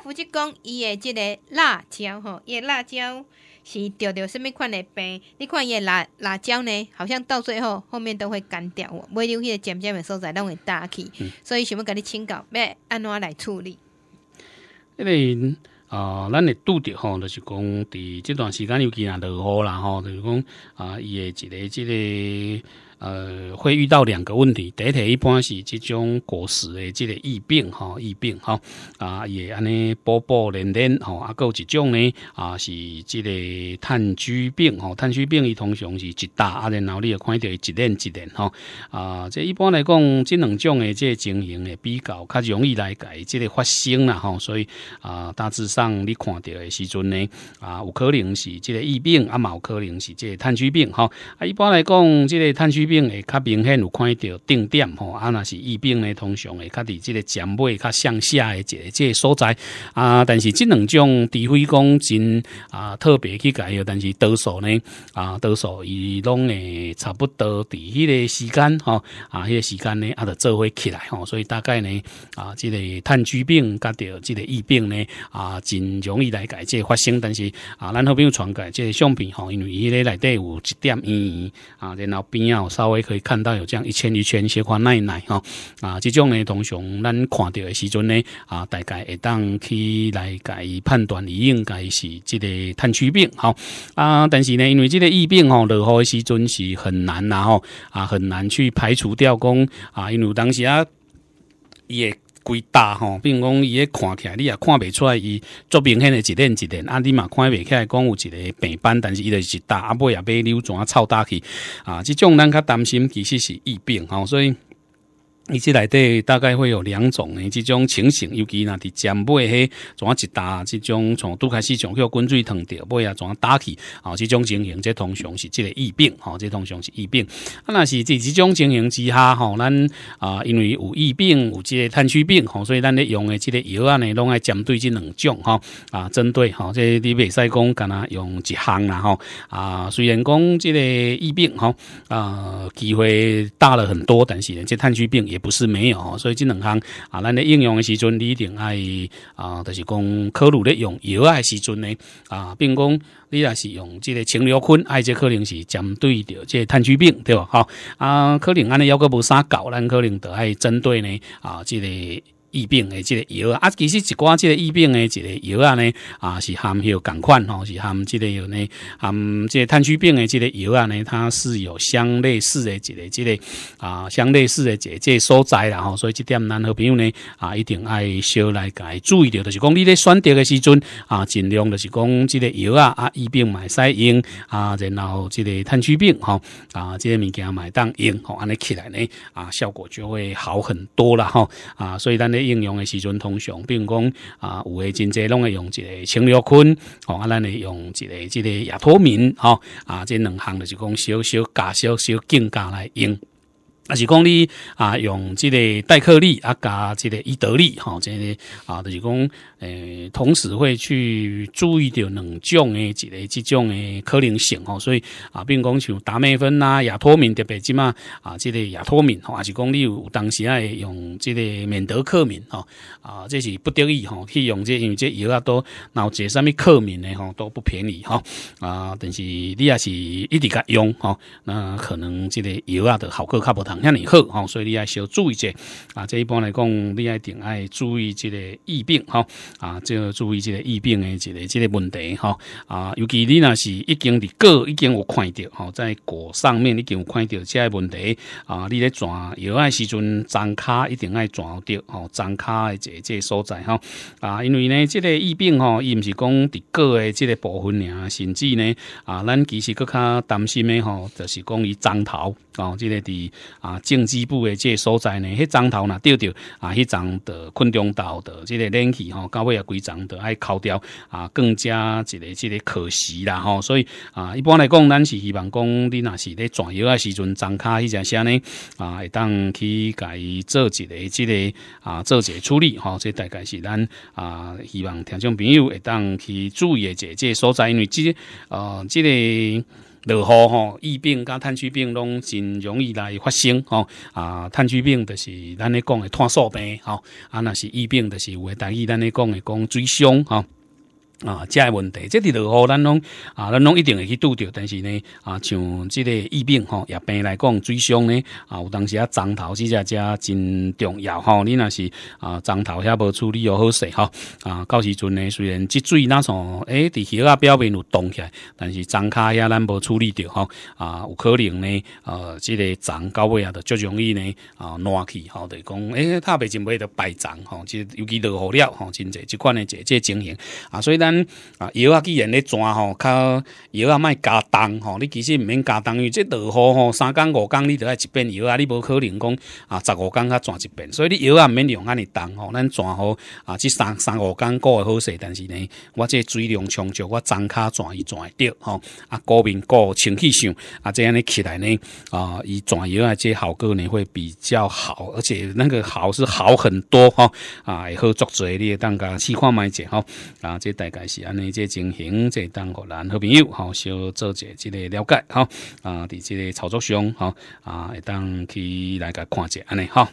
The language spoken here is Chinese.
福吉责讲伊的即个辣椒吼，伊的辣椒是得着什物款的病？你看伊的辣辣椒呢，好像到最后后面都会干掉，袂留迄个尖尖的所在，拢会打去。所以想要甲你请教，要安怎来处理？因为啊咱会拄着吼，就是讲伫即段时间尤其若落雨啦吼，就是讲啊，伊的一个即个。呃，会遇到两个问题，第一，题一般是这种果实的这个疫病哈，疫病哈啊，也安尼波波连连吼，啊够几种呢啊，是这个炭疽病吼，炭疽病，伊通常是一大啊，然后你也看到一连一连吼，哈啊，这一般来讲，这两种的这情形会比较较容易来改，这个发生啦哈，所以啊，大致上你看到的时阵呢啊，有可能是这个疫病啊，有可能是这炭疽病哈啊，一般来讲，这个炭疽病会较明显有看到定点吼，啊若是疫病呢，通常会较伫即个肩尾较向下的一个即个所在啊，但是即两种除非讲真啊特别去改，但是多数呢啊多数伊拢诶差不多伫迄个时间吼啊迄个时间呢啊着做伙起来吼，所以大概呢啊即个炭疽病甲着即个疫病呢啊真容易来改这发生，但是啊咱后边有传改即个相片吼，因为伊咧内底有一点医院啊，然后边啊。稍微可以看到有这样一圈一圈斜花奶奶哈啊，这种呢通常咱看到的时阵呢啊，大概会当去来改判断，应该是这个炭疽病哈啊。但是呢，因为这个疫病吼，落雨的时阵是很难哦啊，很难去排除掉讲啊，因为当时啊也。规大吼，比如讲伊咧看起来，你也看袂出来伊做明显的一点一点，啊，你嘛看袂起来，讲有一个病斑，但是伊就是大，啊，尾也被流转臭大去啊！即种咱较担心，其实是疫病吼，所以。伊即内底大概会有两种诶，即种情形，尤其那伫尖尾迄怎啊一打即种从拄开始从叫滚水烫着尾啊，怎啊打起？好，即种情形，即通常是即个疫病，好，即通常是疫病。啊，若是伫即种情形之下，吼，咱啊，因为有疫病，有即个炭疽病，吼，所以咱咧用诶即个药啊，呢，拢爱针对即两种，哈啊，针对，哈，即你未使讲干哪用一项啦，吼啊，虽然讲即个疫病，哈啊，机会大了很多，但是即炭疽病也。也不是没有，所以这两项啊，咱咧应用的时阵，你定爱啊，就是讲可鲁咧用，药爱时阵呢啊，并公你也是用这个青流坤，爱这可能是针对着这炭疽病对吧？好啊，可能安尼要个无啥搞，咱可能得爱针对呢啊，这个。疫病的这个药啊，其实一寡这个疫病的这个药啊呢，啊，是含有同款吼，是含这个药呢，含这炭疽病的这个药啊呢，它是有相类似的这个、这个啊相类似的这这所在啦吼，所以这点咱好朋友呢啊，一定爱小来改注意着，就是讲你咧选择的时阵啊，尽量就是讲这个药啊啊，疫病买使用啊，然后这个炭疽病吼啊，这些物件买当用吼，安尼起来呢啊，效果就会好很多啦吼啊，所以咱咧。应用的时阵，通常比如讲啊，有诶真侪拢会用一个青绿菌，哦，啊，咱会用一个、即个亚脱面，吼啊，即两项咧是讲小小、加小小、增加来用。啊，是讲你啊，用即个代克力啊，加即个伊德利吼，即个啊，就是讲诶，同时会去注意到两种诶，即个即种诶可能性吼，所以啊，并讲像达美芬啦、亚托敏特别即嘛啊，即个亚托敏吼，啊是讲你有当时爱用即个免得克敏吼，啊，这是不得已吼，去用即为即药啊都然后即啥物克敏诶吼都不便宜吼，啊，但是你也是一直甲用吼，那可能即个药啊的好果较不腾。遐尼好所以你爱小注意者啊。这一般来讲，你爱定爱注意这个疫病吼，啊，就注意这个疫病的这个这个问题吼，啊。尤其你若是已经伫过，已经有看到吼，在果上面已经有看到这问题啊。你咧转药诶时阵张卡一定爱转到吼，张卡的这这所在吼，啊。因为呢，这个疫病吼，伊毋是讲伫过诶，这个部分尔，甚至呢啊，咱其实搁较担心诶吼，就是讲伊长头哦，即个伫。啊，政治部的这所在呢，迄张头呢掉掉啊，迄张的困中岛的这个冷气吼，到尾啊规张的爱敲掉啊，更加一个、一个可惜啦吼，所以啊，一般来讲，咱是希望讲你若是咧转悠啊时阵，张卡迄只啥呢啊，会当去改做一个这个啊，做一个处理哈，这大概是咱啊，希望听众朋友会当去注意这这所在，因为这呃，这个。落雨吼，疫病甲炭疽病拢真容易来发生吼啊！炭疽病就是咱咧讲的炭素病吼啊，若是疫病就是有诶，大疫，咱咧讲的讲水凶吼。啊，个问题，即伫落雨，咱拢啊，咱拢一定会去拄着。但是呢，啊，像即个疫病吼，疫病来讲最凶呢。啊，有当时啊，针头即只只真重要吼。你若是啊，针头遐无处理又好势吼。啊，到时阵呢，虽然积水那从伫地啊表面有冻起来，但是针卡遐咱无处理着吼。啊，有可能呢，呃，这个脏到尾也就容易呢啊，烂去吼，就讲哎，踏袂真袂着败脏吼，即尤其落雨了吼，真济即款呢，即即情形啊，所以呢。咱啊，摇啊！既然咧转吼，较摇啊，莫加重吼。你其实毋免加重，因为这落雨吼，三工五工你都要一遍摇啊，你无可能讲啊，十五工才转一遍，所以你摇啊，毋免用安尼重吼。咱转好啊，这三三五工过会好势，但是呢，我这水量充足，我张卡转伊转会着吼。啊，高明高清气性啊，这样尼起来呢啊，伊转药啊，这效果呢会比较好，而且那个好是好很多哈啊！会好足侪，你的蛋糕，细化买一哈，然后这带。也是安尼，即情形，即当互咱好朋友，好少做些即个了解，哈啊！伫即个操作上，哈啊，会当去大家看者安尼，哈。